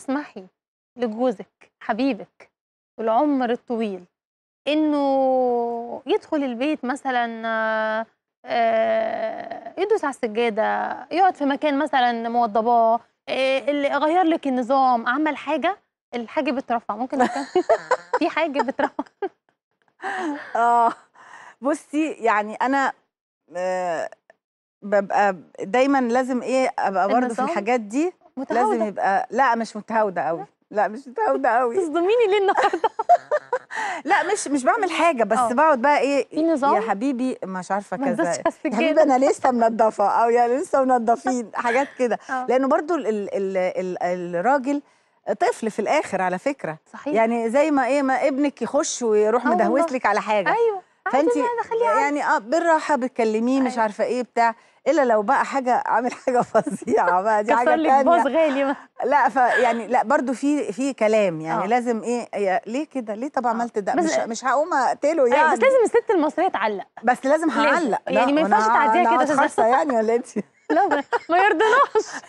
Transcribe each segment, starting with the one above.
تسمحي لجوزك حبيبك العمر الطويل انه يدخل البيت مثلا آه، يدوس على السجاده يقعد في مكان مثلا موضباه آه، اللي غير لك النظام عمل حاجه الحاجه بترفع ممكن في حاجه بترفع اه بصي يعني انا آه، ببقى دايما لازم ايه ابقى برضه في الحاجات دي متهودة. لازم يبقى لا مش متهاوده قوي لا مش متهاوده قوي تصدميني ليه النهارده لا مش مش بعمل حاجه بس أوه. بقعد بقى ايه في نظام يا حبيبي مش عارفه كذا يا حبيبي انا لسه منضفه او يا لسه منضفين حاجات كده آه. لانه برضو الـ الـ الـ الراجل طفل في الاخر على فكره صحيح يعني زي ما ايه ما ابنك يخش ويروح مدهوس لك على حاجه ايوه آه، فانت يعني اه بالراحه بتكلميه مش أيوه. عارفه ايه بتاع الا لو بقى حاجه عامل حاجه فظيعه بقى دي حاجه ثانيه باص غالي لا فيعني لا برضو في في كلام يعني أوه. لازم ايه ليه كده ليه طب آه. عملت ده مش آه، مش هقوم اقتله أيوه، يعني بس لازم الست المصريه تعلق بس لازم هعلق يعني ما ينفعش تعديها كده خاصه يعني ولا انت لا ما يرضناش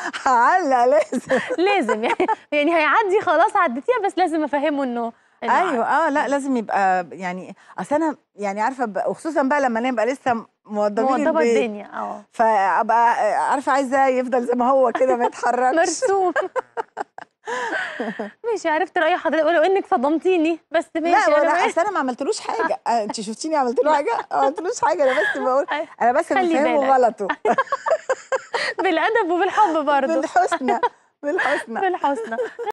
هعلق لازم لازم يعني يعني هيعدي خلاص عديتيها بس لازم افهمه انه ايوه اه لا لازم يبقى يعني اصل انا يعني عارفه وخصوصا بقى لما نبقى لسه موضبين موضبه الدنيا اه فابقى آه، عارفه عايزه يفضل زي ما هو كده ما يتحركش مرسوم ماشي عرفت راي حضرتك ولو انك صدمتيني بس ماشي لا انا اصل انا ما عملتلوش حاجه آه. آه، انت شفتيني عملت له حاجه ما عملتلوش حاجه انا بس بقول انا بس بفهمه غلطه بالادب وبالحب برضه بالحسنى بالحسنى بالحسنى